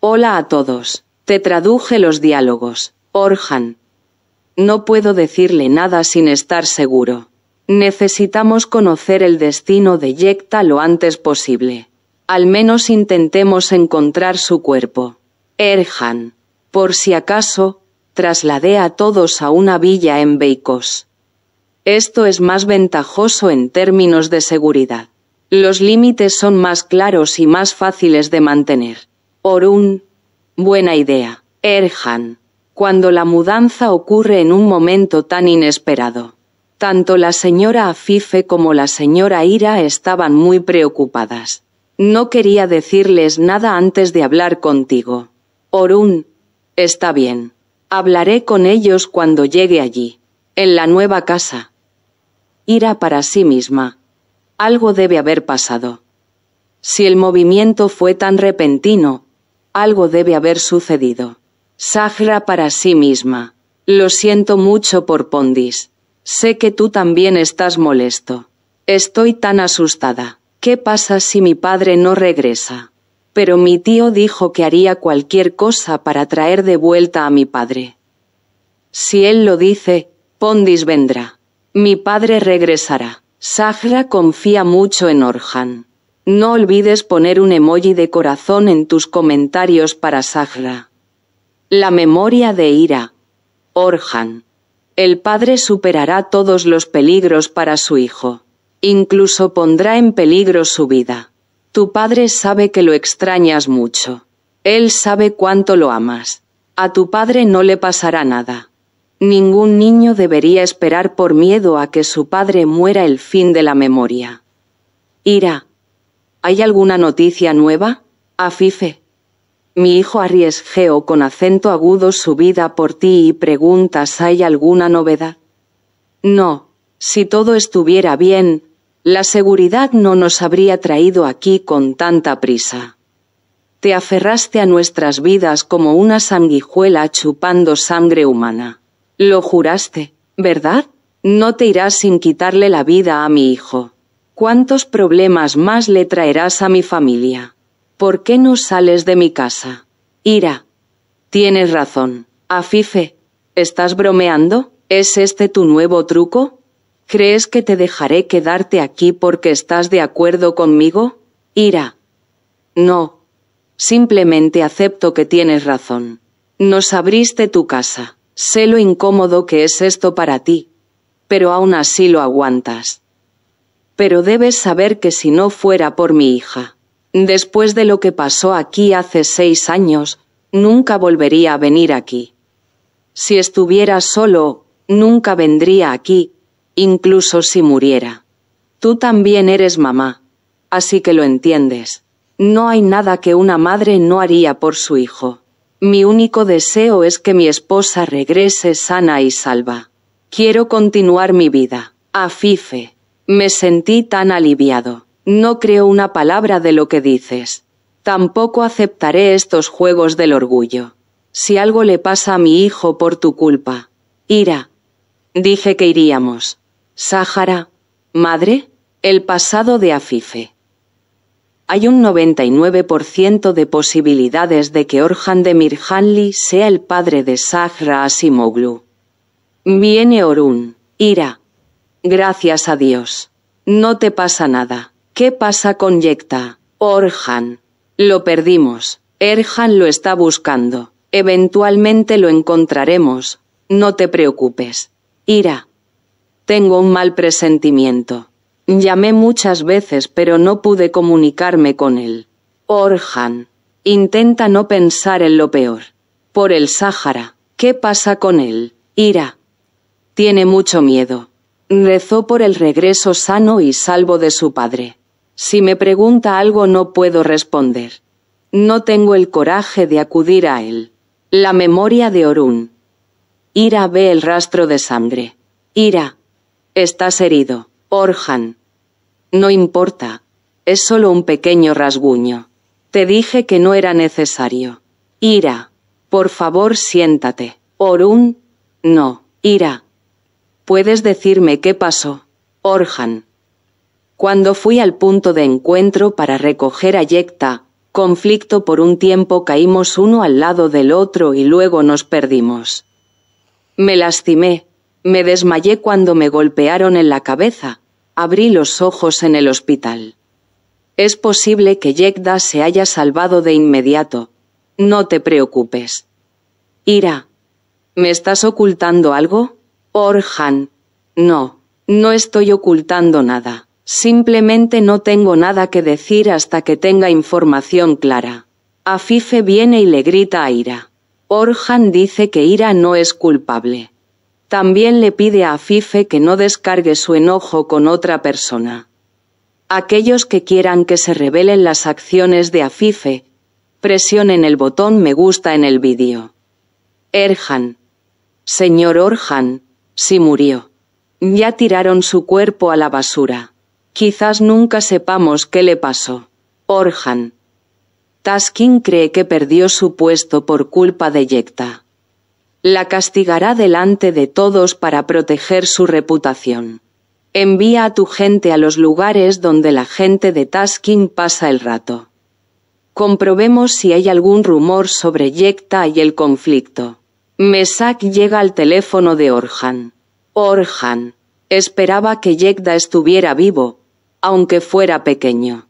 Hola a todos. Te traduje los diálogos. Orhan. No puedo decirle nada sin estar seguro. Necesitamos conocer el destino de Yecta lo antes posible. Al menos intentemos encontrar su cuerpo. Erhan. Por si acaso, trasladé a todos a una villa en Beikos. Esto es más ventajoso en términos de seguridad. Los límites son más claros y más fáciles de mantener. Orun, buena idea. Erhan, cuando la mudanza ocurre en un momento tan inesperado. Tanto la señora Afife como la señora Ira estaban muy preocupadas. No quería decirles nada antes de hablar contigo. Orun, está bien. Hablaré con ellos cuando llegue allí, en la nueva casa. Ira para sí misma. Algo debe haber pasado. Si el movimiento fue tan repentino, algo debe haber sucedido. Sahra para sí misma. Lo siento mucho por Pondis. Sé que tú también estás molesto. Estoy tan asustada. ¿Qué pasa si mi padre no regresa? Pero mi tío dijo que haría cualquier cosa para traer de vuelta a mi padre. Si él lo dice, Pondis vendrá. Mi padre regresará. Sahra confía mucho en Orhan. No olvides poner un emoji de corazón en tus comentarios para Sahra. La memoria de Ira. Orhan. El padre superará todos los peligros para su hijo. Incluso pondrá en peligro su vida. Tu padre sabe que lo extrañas mucho. Él sabe cuánto lo amas. A tu padre no le pasará nada. Ningún niño debería esperar por miedo a que su padre muera el fin de la memoria. Ira, ¿Hay alguna noticia nueva? Afife. Mi hijo arriesgeo con acento agudo su vida por ti y preguntas ¿hay alguna novedad? No, si todo estuviera bien, la seguridad no nos habría traído aquí con tanta prisa. Te aferraste a nuestras vidas como una sanguijuela chupando sangre humana. Lo juraste, ¿verdad? No te irás sin quitarle la vida a mi hijo. ¿Cuántos problemas más le traerás a mi familia? ¿Por qué no sales de mi casa? Ira. Tienes razón. Afife. ¿Estás bromeando? ¿Es este tu nuevo truco? ¿Crees que te dejaré quedarte aquí porque estás de acuerdo conmigo? Ira. No. Simplemente acepto que tienes razón. Nos abriste tu casa. Sé lo incómodo que es esto para ti. Pero aún así lo aguantas pero debes saber que si no fuera por mi hija, después de lo que pasó aquí hace seis años, nunca volvería a venir aquí. Si estuviera solo, nunca vendría aquí, incluso si muriera. Tú también eres mamá, así que lo entiendes. No hay nada que una madre no haría por su hijo. Mi único deseo es que mi esposa regrese sana y salva. Quiero continuar mi vida. Afife. Me sentí tan aliviado. No creo una palabra de lo que dices. Tampoco aceptaré estos juegos del orgullo. Si algo le pasa a mi hijo por tu culpa. Ira. Dije que iríamos. Sáhara. Madre. El pasado de Afife. Hay un 99% de posibilidades de que Orhan de Mirhanli sea el padre de Sahra Asimoglu. Viene Orun. Ira. Gracias a Dios. No te pasa nada. ¿Qué pasa con Yecta? Orhan. Lo perdimos. Erhan lo está buscando. Eventualmente lo encontraremos. No te preocupes. Ira. Tengo un mal presentimiento. Llamé muchas veces pero no pude comunicarme con él. Orhan. Intenta no pensar en lo peor. Por el Sáhara. ¿Qué pasa con él? Ira. Tiene mucho miedo. Rezó por el regreso sano y salvo de su padre. Si me pregunta algo no puedo responder. No tengo el coraje de acudir a él. La memoria de Orún. Ira ve el rastro de sangre. Ira. Estás herido. Orhan. No importa. Es solo un pequeño rasguño. Te dije que no era necesario. Ira. Por favor, siéntate. Orun. No. Ira. ¿Puedes decirme qué pasó? Orhan. Cuando fui al punto de encuentro para recoger a Yekta, conflicto por un tiempo caímos uno al lado del otro y luego nos perdimos. Me lastimé, me desmayé cuando me golpearon en la cabeza, abrí los ojos en el hospital. Es posible que Yekta se haya salvado de inmediato. No te preocupes. Ira, ¿me estás ocultando algo? Orhan. No, no estoy ocultando nada. Simplemente no tengo nada que decir hasta que tenga información clara. Afife viene y le grita a Ira. Orhan dice que Ira no es culpable. También le pide a Afife que no descargue su enojo con otra persona. Aquellos que quieran que se revelen las acciones de Afife, presionen el botón me gusta en el vídeo. Erhan. Señor Orhan, si murió. Ya tiraron su cuerpo a la basura. Quizás nunca sepamos qué le pasó. Orhan. Taskin cree que perdió su puesto por culpa de Yecta. La castigará delante de todos para proteger su reputación. Envía a tu gente a los lugares donde la gente de Taskin pasa el rato. Comprobemos si hay algún rumor sobre Yecta y el conflicto. Mesak llega al teléfono de Orhan. Orhan esperaba que Yegda estuviera vivo, aunque fuera pequeño.